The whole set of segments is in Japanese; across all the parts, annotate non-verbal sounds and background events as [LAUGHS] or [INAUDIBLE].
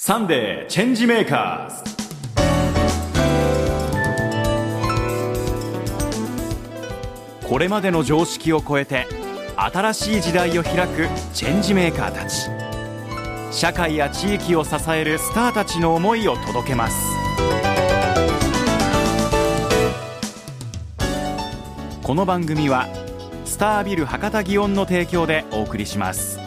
サンデーチェンジメーカーズこれまでの常識を超えて新しい時代を開くチェンジメーカーたち社会や地域を支えるスターたちの思いを届けますこの番組はスタービル博多祇園の提供でお送りします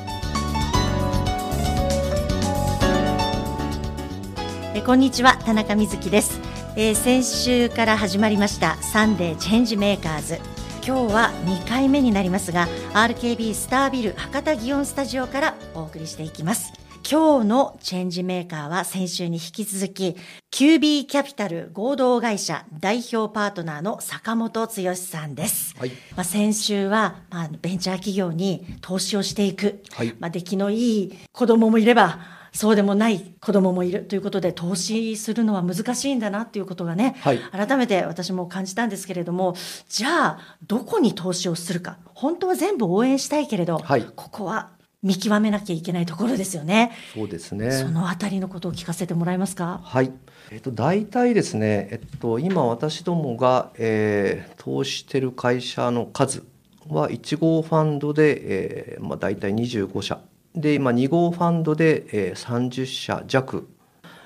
こんにちは田中瑞希です、えー、先週から始まりましたサンデーチェンジメーカーズ今日は2回目になりますが RKB スタービル博多祇園スタジオからお送りしていきます今日のチェンジメーカーは先週に引き続き QB キャピタル合同会社代表パートナーの坂本剛さんです、はい、まあ、先週は、まあ、ベンチャー企業に投資をしていく、はい、まあ、出来のいい子供もいればそうでもない子供もいるということで投資するのは難しいんだなっていうことがね、はい、改めて私も感じたんですけれどもじゃあどこに投資をするか本当は全部応援したいけれど、はい、ここは見極めなきゃいけないところですよね。そうですね。そのあたりのことを聞かせてもらえますか。はい。えっと大体ですね、えっと今私どもが、えー、投資してる会社の数は1号ファンドで、えー、まあ大体25社で、今2号ファンドで、え30社弱、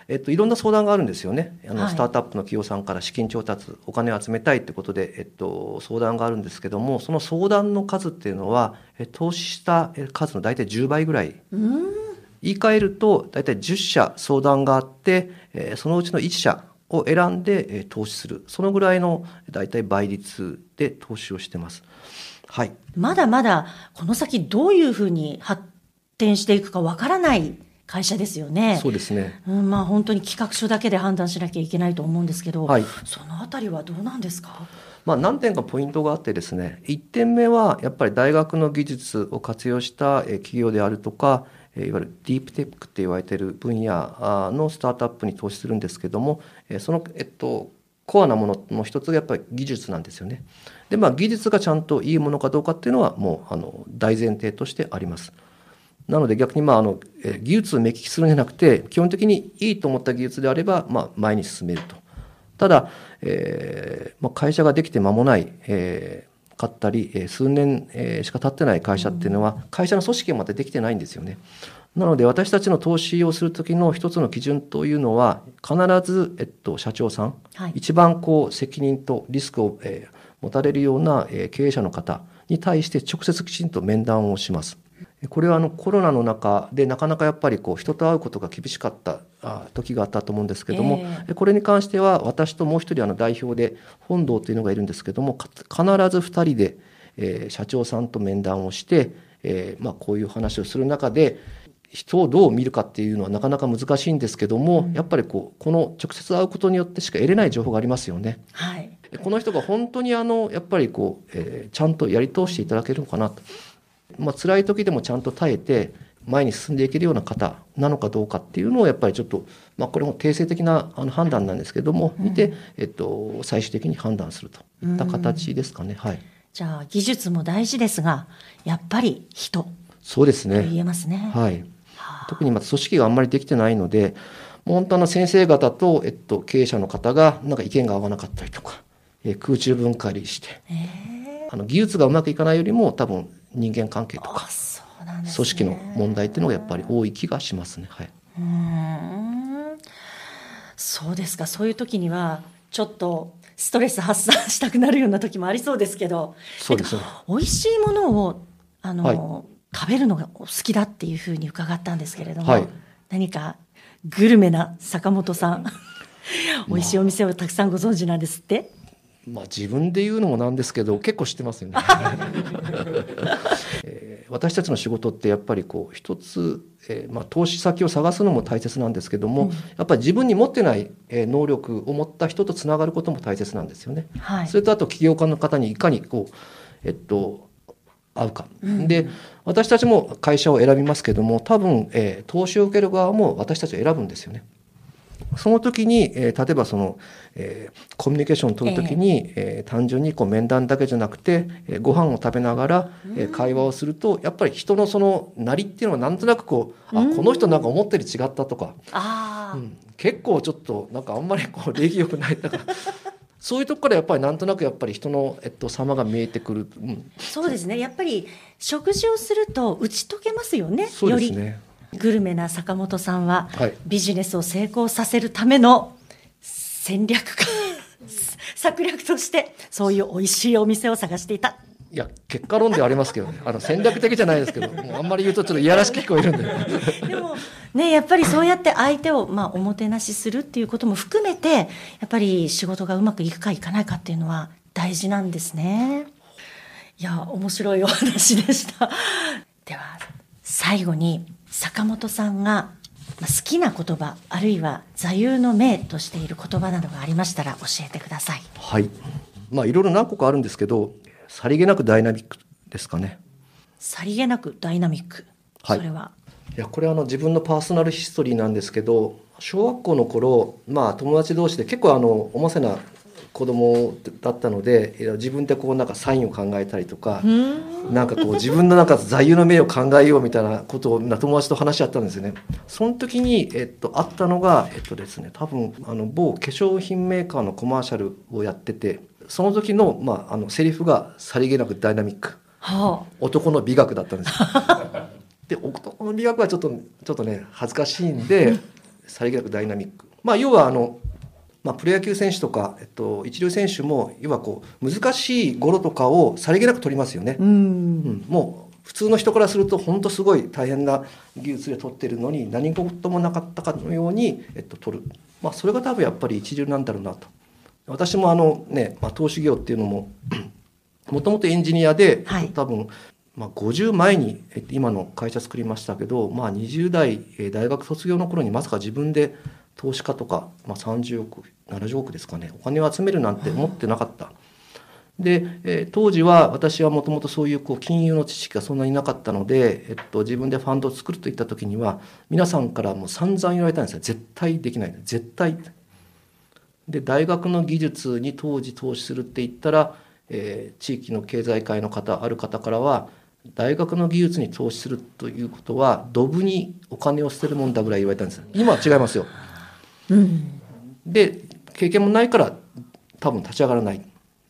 えっと、いろんな相談があるんですよね。あの、はい、スタートアップの企業さんから資金調達、お金を集めたいってことで、えっと、相談があるんですけども、その相談の数っていうのは、え投資した数の大体10倍ぐらい。言い換えると、大体10社相談があって、えそのうちの1社を選んで、え投資する。そのぐらいの大体倍率で投資をしてます。はい。まだまだ、この先どういうふうに発展していくかわからない会社ですよね。そうですね。うん、まあ本当に企画書だけで判断しなきゃいけないと思うんですけど、はい、そのあたりはどうなんですか。まあ何点かポイントがあってですね、1点目はやっぱり大学の技術を活用した企業であるとか、いわゆるディープテックって言われている分野のスタートアップに投資するんですけども、そのえっとコアなものの一つがやっぱり技術なんですよね。でまあ技術がちゃんといいものかどうかっていうのはもうあの大前提としてあります。なので逆にまああの技術を目利きするんじゃなくて基本的にいいと思った技術であればまあ前に進めると。ただ、えまあ、会社ができて間もない、えかったり、え数年、えしか経ってない会社っていうのは会社の組織がまたできてないんですよね。なので私たちの投資をする時の一つの基準というのは必ず、えっと、社長さん、はい、一番こう責任とリスクを、え持たれるような、え経営者の方に対して直接きちんと面談をします。これはあのコロナの中でなかなかやっぱりこう人と会うことが厳しかった時があったと思うんですけども、えー、これに関しては私ともう一人あの代表で本堂というのがいるんですけども必ず2人で、えー、社長さんと面談をして、えー、まあ、こういう話をする中で人をどう見るかっていうのはなかなか難しいんですけども、うん、やっぱりこうこの直接会うことによってしか得れない情報がありますよね。はい、この人が本当にあのやっぱりこう、えちゃんとやり通していただけるのかなと。まあ辛い時でもちゃんと耐えて前に進んでいけるような方なのかどうかっていうのをやっぱりちょっと、まあ、これも定性的なあの判断なんですけども、見て、えっと、最終的に判断するといった形ですかね。はい、じゃあ技術も大事ですがやっぱり人そうですね言えますね。はい、特にま組織があんまりできてないので本当の先生方と、えっと、経営者の方がなんか意見が合わなかったりとか、えー、空中分解して、えー、あの技術がうまくいかないよりも多分人間関係とか、ね、組織の問題っていうのがやっぱり多い気がしますね。はい、うんそうですかそういう時にはちょっとストレス発散したくなるような時もありそうですけどそうです、美味しいものをあの、はい、食べるのがお好きだっていうふうに伺ったんですけれども、はい、何かグルメな坂本さん [LAUGHS] 美味しいお店をたくさんご存知なんですって、まあまあ、自分で言うのもなんですけど結構知ってますよね [LAUGHS] えー、私たちの仕事ってやっぱりこう一つ、えー、まあ、投資先を探すのも大切なんですけども、うん、やっぱり自分に持ってない、えー、能力を持った人とつながることも大切なんですよね。はい、それとあと起業家の方にいかにこう、えっと、合うか、うん、で私たちも会社を選びますけども多分、え投資を受ける側も私たちを選ぶんですよね。その時に、えー、例えばその、えー、コミュニケーションを取る時に、えー、単純にこう面談だけじゃなくて、えー、ご飯を食べながら、えー、会話をするとやっぱり人のそのなりっていうのはなんとなくこう、うあこの人なんか思ったより違ったとか、うん、結構ちょっとなんかあんまりこう礼儀よくないだか [LAUGHS] そういうとこからやっぱりなんとなくやっぱり人の、えっと、様が見えてくる、うん、そうですねやっぱり食事をすると打ち解けますよね、そうね、よりグルメな坂本さんは、はい、ビジネスを成功させるための戦略か [LAUGHS] 策略としてそういう美味しいお店を探していた。いや結果論ではありますけどねあの戦略的じゃないですけどもうあんまり言うとちょっといやらしく聞こえるんで [LAUGHS] でもねやっぱりそうやって相手を、まあ、おもてなしするっていうことも含めてやっぱり仕事がうまくいくかいかないかっていうのは大事なんですね。いや面白いお話でした。では最後に坂本さんが好きな言葉あるいは座右の銘としている言葉などがありましたら教えてください。はい。まあいろいろ何個かあるんですけど、さりげなくダイナミックですかね。さりげなくダイナミック。はい、それは。いやこれはあの自分のパーソナルヒストリーなんですけど、小学校の頃、まあ友達同士で結構あのおもせな子供だったので自分でこうなんかサインを考えたりとかなんかこう自分のなんか座右の銘を考えようみたいなことを友達と話し合ったんですよね。その時に、えっと、あったのが、えっとですね、多分あの某化粧品メーカーのコマーシャルをやっててその時の,、まあ、あのセリフがさりげなくダイナミック、はあ、男の美学だったんですよ。[LAUGHS] で男の美学はちょっとちょっとね恥ずかしいんでさりげなくダイナミック。まあ、要はあのまあ、プロ野球選手とか、えっと、一流選手も要はこう難しいゴロとかをさりげなく取りますよね。うん、うん、もう普通の人からすると本当すごい大変な技術で取ってるのに何事もなかったかのように、えっと、取る、まあ、それが多分やっぱり一流なんだろうなと私もあのね、まあ、投資業っていうのも [CLEARS THROAT] もともとエンジニアで、はい、多分、まあ、50前に今の会社作りましたけど、まあ、20代大学卒業の頃にまさか自分で投資家とか、まあ、30億70億ですかねお金を集めるなんて思ってなかった。で、えー、当時は私はもともとそういうこう金融の知識がそんなになかったので、えっと、自分でファンドを作るといった時には皆さんからもう散々言われたんですよ絶対できない絶対で大学の技術に当時投資するって言ったら、えー、地域の経済界の方ある方からは大学の技術に投資するということはドブにお金を捨てるもんだぐらい言われたんです今は違いますようん、で経験もないから多分立ち上がらない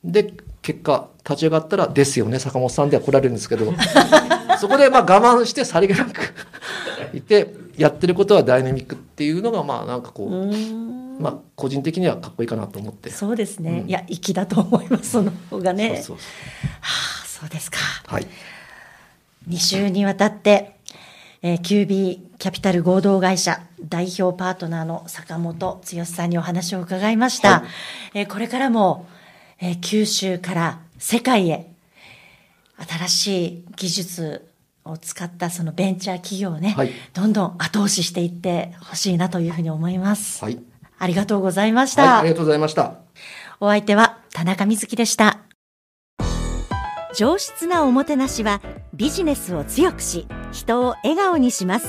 で結果立ち上がったら「ですよね坂本さん」では来られるんですけど [LAUGHS] そこでまあ我慢してさりげなく [LAUGHS] いてやってることはダイナミックっていうのがまあなんかこう。まあ、個人的にはかっこいいかなと思って。そうですね。うん、いや、粋だと思います。その方がね。そうそうそうはあ、そうですか。はい。2週にわたってえー、QB キャピタル合同会社代表パートナーの坂本剛さんにお話を伺いました。はい、えー、これからも、えー、九州から世界へ新しい技術を使ったそのベンチャー企業をね、はい、どんどん後押ししていってほしいなというふうに思います。はい、ありがとうございました、はい、ありがとうございました。お相手は田中瑞希でした。上質なおもてなしはビジネスを強くし人を笑顔にします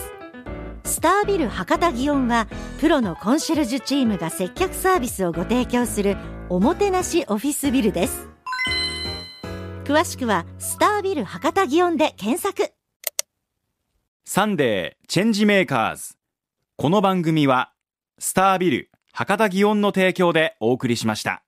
スタービル博多祇園はプロのコンシェルジュチームが接客サービスをご提供するおもてなしオフィスビルです詳しくはスタービル博多祇園で検索サンデーチェンジメーカーズこの番組はスタービル博多祇園の提供でお送りしました